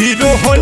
hero Honda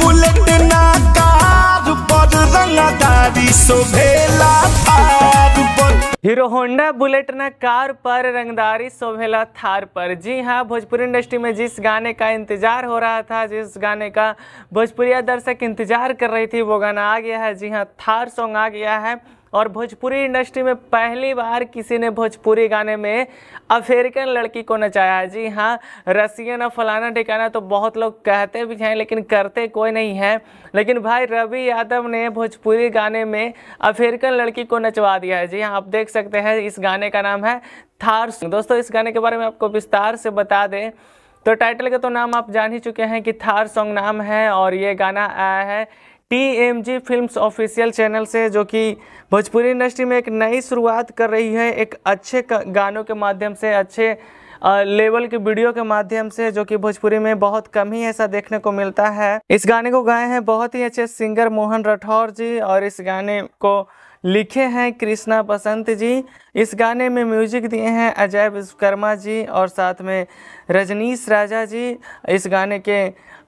bullet ना car पर रंगदारी सोभेला थार पर हीरो होंडा बुलेट ना कार पर रंगदारी सोभेला थार पर जी हाँ भोजपुरी इंडस्ट्री में जिस गाने का इंतज़ार हो रहा था जिस गाने का भोजपुरिया दर्शक इंतज़ार कर रही थी वो गाना आ गया है जी हाँ थार सॉन्ग आ गया है और भोजपुरी इंडस्ट्री में पहली बार किसी ने भोजपुरी गाने में अफ्रीकन लड़की को नचाया है जी हाँ रसियन और फलाना ठिकाना तो बहुत लोग कहते भी हैं लेकिन करते कोई नहीं है लेकिन भाई रवि यादव ने भोजपुरी गाने में अफ्रीकन लड़की को नचवा दिया है जी हाँ आप देख सकते हैं इस गाने का नाम है थार दोस्तों इस गाने के बारे में आपको विस्तार से बता दें तो टाइटल का तो नाम आप जान ही चुके हैं कि थार सॉन्ग नाम है और ये गाना आया है जी फिल्म ऑफिशियल चैनल से जो कि भोजपुरी इंडस्ट्री में एक नई शुरुआत कर रही है एक अच्छे गानों के माध्यम से अच्छे लेवल के वीडियो के माध्यम से जो कि भोजपुरी में बहुत कम ही ऐसा देखने को मिलता है इस गाने को गाए हैं बहुत ही अच्छे सिंगर मोहन राठौर जी और इस गाने को लिखे हैं कृष्णा बसंत जी इस गाने में म्यूजिक दिए हैं अजय विश्वकर्मा जी और साथ में रजनीश राजा जी इस गाने के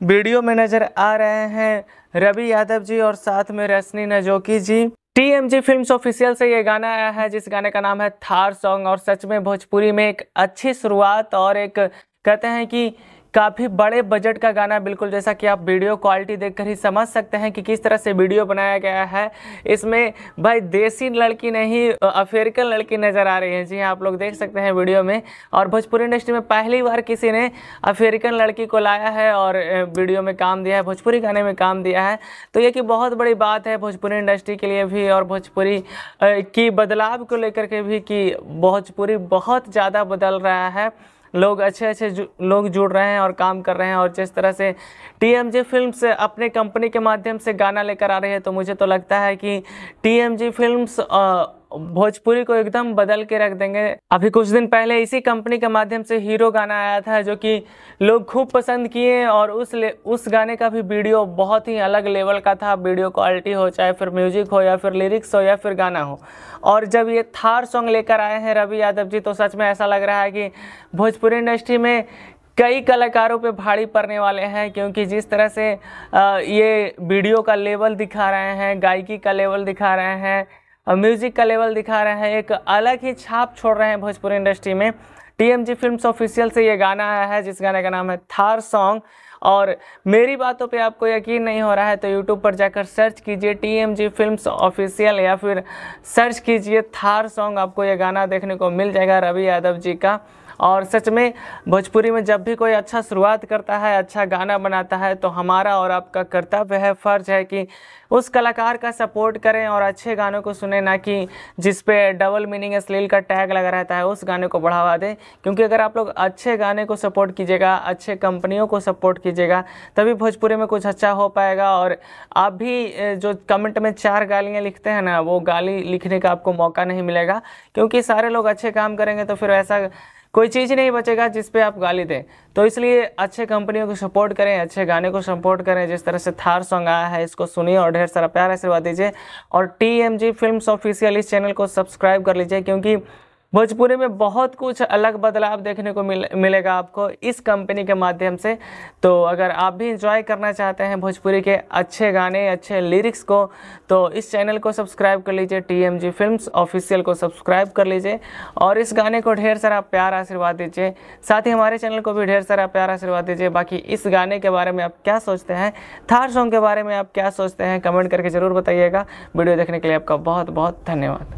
वीडियो में नज़र आ रहे हैं रवि यादव जी और साथ में रश्मि नजोकी ji T M G film official से ये गाना आया है जिस गाने का नाम है थार सॉन्ग और सच में भोजपुरी में एक अच्छी शुरुआत और एक कहते हैं कि काफ़ी बड़े बजट का गाना बिल्कुल जैसा कि आप वीडियो क्वालिटी देखकर ही समझ सकते हैं कि किस तरह से वीडियो बनाया गया है इसमें भाई देसी लड़की नहीं अफ्रीकन लड़की नज़र आ रही है जी हाँ, आप लोग देख सकते हैं वीडियो में और भोजपुरी इंडस्ट्री में पहली बार किसी ने अफ्रीकन लड़की को लाया है और वीडियो में काम दिया है भोजपुरी गाने में काम दिया है तो ये कि बहुत बड़ी बात है भोजपुरी इंडस्ट्री के लिए भी और भोजपुरी की बदलाव को लेकर के भी कि भोजपुरी बहुत ज़्यादा बदल रहा है लोग अच्छे अच्छे जु, लोग जुड़ रहे हैं और काम कर रहे हैं और जिस तरह से टी एम जी फिल्म्स अपने कंपनी के माध्यम से गाना लेकर आ रही है तो मुझे तो लगता है कि T M G film Bhojpuri को एकदम बदल के रख देंगे अभी कुछ दिन पहले इसी कंपनी के माध्यम से हीरो गाना आया था जो कि लोग खूब पसंद किए और उस ले उस गाने का भी वीडियो बहुत ही अलग लेवल का था वीडियो क्वालिटी हो चाहे फिर म्यूजिक हो या फिर लिरिक्स हो या फिर गाना हो और जब ये थार सॉन्ग लेकर आए हैं रवि यादव जी तो सच में ऐसा लग रहा है कि भोजपुरी इंडस्ट्री में कई कलाकारों पे भारी पड़ने वाले हैं क्योंकि जिस तरह से ये वीडियो का लेवल दिखा रहे हैं गायकी का लेवल दिखा रहे हैं म्यूज़िक का लेवल दिखा रहे हैं एक अलग ही छाप छोड़ रहे हैं भोजपुरी इंडस्ट्री में टीएमजी फिल्म्स ऑफिशियल से ये गाना आया है जिस गाने का नाम है थार सॉन्ग और मेरी बातों पे आपको यकीन नहीं हो रहा है तो यूट्यूब पर जाकर सर्च कीजिए टीएमजी फिल्म्स ऑफिशियल या फिर सर्च कीजिए थार सॉन्ग आपको ये गाना देखने को मिल जाएगा रवि यादव जी का और सच में भोजपुरी में जब भी कोई अच्छा शुरुआत करता है अच्छा गाना बनाता है तो हमारा और आपका कर्तव्य है फ़र्ज़ है कि उस कलाकार का सपोर्ट करें और अच्छे गानों को सुने ना कि जिस पे डबल मीनिंग अश्लील का टैग लगा रहता है उस गाने को बढ़ावा दें क्योंकि अगर आप लोग अच्छे गाने को सपोर्ट कीजिएगा अच्छे कंपनियों को सपोर्ट कीजिएगा तभी भोजपुरी में कुछ अच्छा हो पाएगा और आप भी जो कमेंट में चार गालियाँ लिखते हैं ना वो गाली लिखने का आपको मौका नहीं मिलेगा क्योंकि सारे लोग अच्छे काम करेंगे तो फिर ऐसा कोई चीज़ नहीं बचेगा जिस पे आप गाली दें तो इसलिए अच्छे कंपनियों को सपोर्ट करें अच्छे गाने को सपोर्ट करें जिस तरह से थार सॉन्ग आया है इसको सुनिए और ढेर सारा प्यार आशीर्वाद दीजिए और T M G film official इस चैनल को सब्सक्राइब कर लीजिए क्योंकि भोजपुरी में बहुत कुछ अलग बदलाव देखने को मिल मिलेगा आपको इस कंपनी के माध्यम से तो अगर आप भी इंजॉय करना चाहते हैं भोजपुरी के अच्छे गाने अच्छे लिरिक्स को तो इस चैनल को सब्सक्राइब कर लीजिए T M G film official को सब्सक्राइब कर लीजिए और इस गाने को ढेर सारा प्यार आशीर्वाद दीजिए साथ ही हमारे चैनल को भी ढेर सारा प्यार आशीर्वाद दीजिए बाकी इस गाने के बारे में आप क्या सोचते हैं थार सॉन्ग के बारे में आप क्या सोचते हैं कमेंट करके ज़रूर बताइएगा वीडियो देखने के लिए आपका बहुत बहुत धन्यवाद